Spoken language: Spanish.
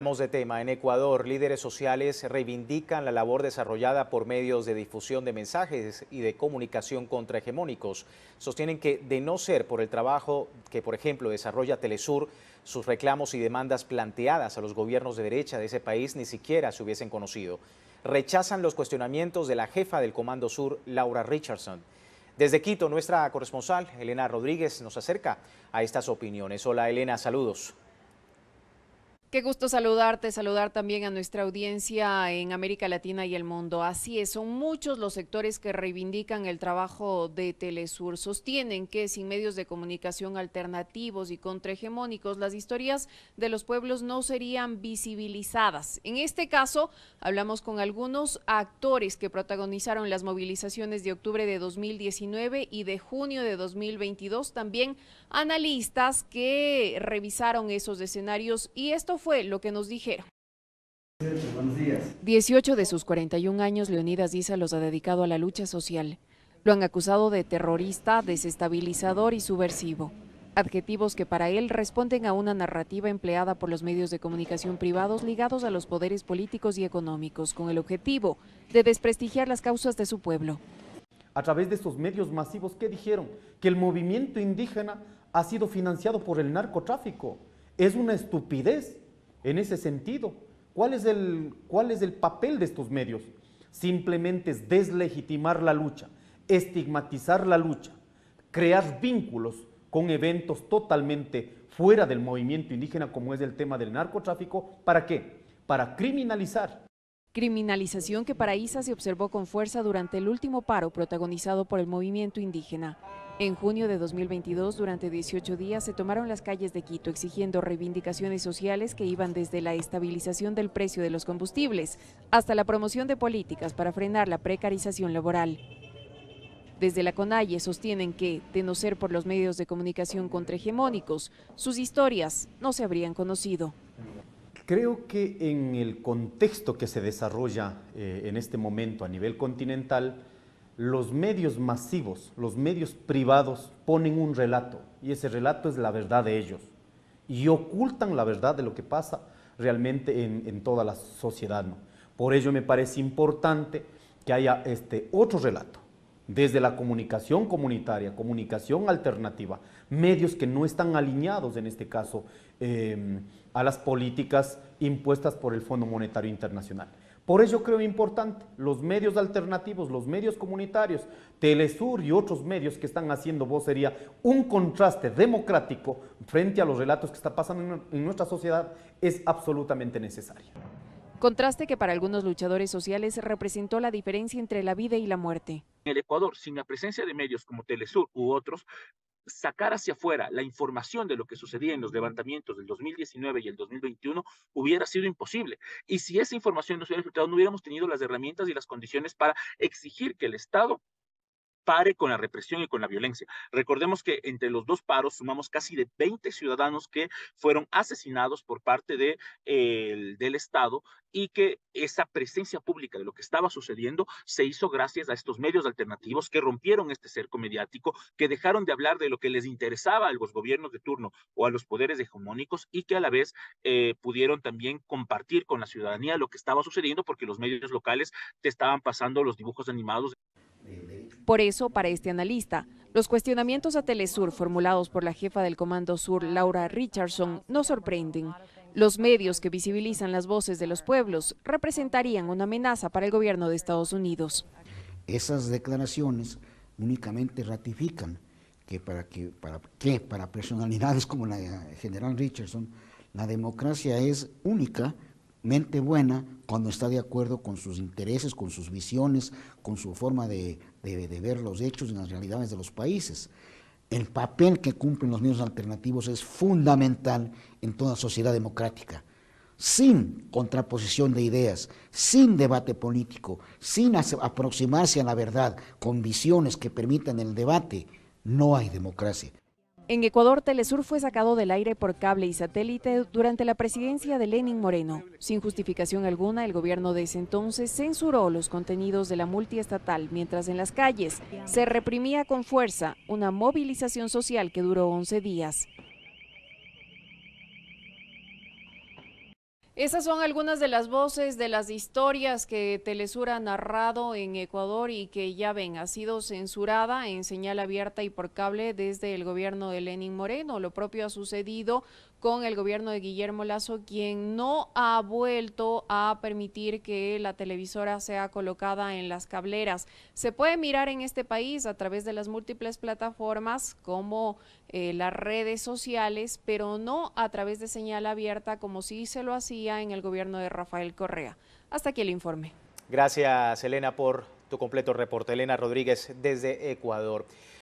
de tema. En Ecuador, líderes sociales reivindican la labor desarrollada por medios de difusión de mensajes y de comunicación contrahegemónicos. Sostienen que, de no ser por el trabajo que, por ejemplo, desarrolla Telesur, sus reclamos y demandas planteadas a los gobiernos de derecha de ese país ni siquiera se hubiesen conocido. Rechazan los cuestionamientos de la jefa del Comando Sur, Laura Richardson. Desde Quito, nuestra corresponsal, Elena Rodríguez, nos acerca a estas opiniones. Hola, Elena, saludos. Qué gusto saludarte, saludar también a nuestra audiencia en América Latina y el mundo. Así es, son muchos los sectores que reivindican el trabajo de Telesur. Sostienen que sin medios de comunicación alternativos y contrahegemónicos, las historias de los pueblos no serían visibilizadas. En este caso, hablamos con algunos actores que protagonizaron las movilizaciones de octubre de 2019 y de junio de 2022, también analistas que revisaron esos escenarios y esto fue lo que nos dijeron. 18 de sus 41 años, Leonidas Díaz los ha dedicado a la lucha social. Lo han acusado de terrorista, desestabilizador y subversivo. Adjetivos que para él responden a una narrativa empleada por los medios de comunicación privados ligados a los poderes políticos y económicos, con el objetivo de desprestigiar las causas de su pueblo. A través de estos medios masivos, ¿qué dijeron? Que el movimiento indígena ha sido financiado por el narcotráfico. Es una estupidez en ese sentido. ¿Cuál es el, cuál es el papel de estos medios? Simplemente es deslegitimar la lucha, estigmatizar la lucha, crear vínculos con eventos totalmente fuera del movimiento indígena, como es el tema del narcotráfico. ¿Para qué? Para criminalizar. Criminalización que para ISA se observó con fuerza durante el último paro protagonizado por el movimiento indígena. En junio de 2022, durante 18 días, se tomaron las calles de Quito exigiendo reivindicaciones sociales que iban desde la estabilización del precio de los combustibles hasta la promoción de políticas para frenar la precarización laboral. Desde la CONAIE sostienen que, de no ser por los medios de comunicación contrahegemónicos, sus historias no se habrían conocido. Creo que en el contexto que se desarrolla eh, en este momento a nivel continental, los medios masivos, los medios privados ponen un relato y ese relato es la verdad de ellos y ocultan la verdad de lo que pasa realmente en, toda la sociedad. Por ello me parece importante que haya este otro relato, desde la comunicación comunitaria, comunicación alternativa, medios que no están alineados en este caso eh, a las políticas impuestas por el Fondo Monetario Internacional. Por eso creo importante los medios alternativos, los medios comunitarios, Telesur y otros medios que están haciendo vocería, un contraste democrático frente a los relatos que están pasando en nuestra sociedad es absolutamente necesario. Contraste que para algunos luchadores sociales representó la diferencia entre la vida y la muerte. En el Ecuador, sin la presencia de medios como Telesur u otros, sacar hacia afuera la información de lo que sucedía en los levantamientos del 2019 y el 2021 hubiera sido imposible. Y si esa información no se hubiera filtrado, no hubiéramos tenido las herramientas y las condiciones para exigir que el Estado pare con la represión y con la violencia. Recordemos que entre los dos paros sumamos casi de 20 ciudadanos que fueron asesinados por parte del Estado y que esa presencia pública de lo que estaba sucediendo se hizo gracias a estos medios alternativos que rompieron este cerco mediático, que dejaron de hablar de lo que les interesaba a los gobiernos de turno o a los poderes hegemónicos y que a la vez eh, pudieron también compartir con la ciudadanía lo que estaba sucediendo porque los medios locales te estaban pasando los dibujos animados. Por eso, para este analista, los cuestionamientos a Telesur formulados por la jefa del Comando Sur, Laura Richardson, no sorprenden. Los medios que visibilizan las voces de los pueblos representarían una amenaza para el gobierno de Estados Unidos. Esas declaraciones únicamente ratifican que para, que, para, personalidades como la general Richardson, la democracia es única mente buena cuando está de acuerdo con sus intereses, con sus visiones, con su forma de, ver los hechos y las realidades de los países. El papel que cumplen los medios alternativos es fundamental en toda sociedad democrática. Sin contraposición de ideas, sin debate político, sin aproximarse a la verdad, con visiones que permitan el debate, no hay democracia. En Ecuador, Telesur fue sacado del aire por cable y satélite durante la presidencia de Lenin Moreno. Sin justificación alguna, el gobierno de ese entonces censuró los contenidos de la multiestatal, mientras en las calles se reprimía con fuerza una movilización social que duró 11 días. Esas son algunas de las voces de las historias que Telesur ha narrado en Ecuador y que ya ven, ha sido censurada en señal abierta y por cable desde el gobierno de Lenin Moreno. Lo propio ha sucedido con el gobierno de Guillermo Lazo, quien no ha vuelto a permitir que la televisora sea colocada en las cableras. Se puede mirar en este país a través de las múltiples plataformas como eh, las redes sociales, pero no a través de señal abierta como sí se lo hacía en el gobierno de Rafael Correa. Hasta aquí el informe. Gracias, Elena, por tu completo reporte. Elena Rodríguez, desde Ecuador.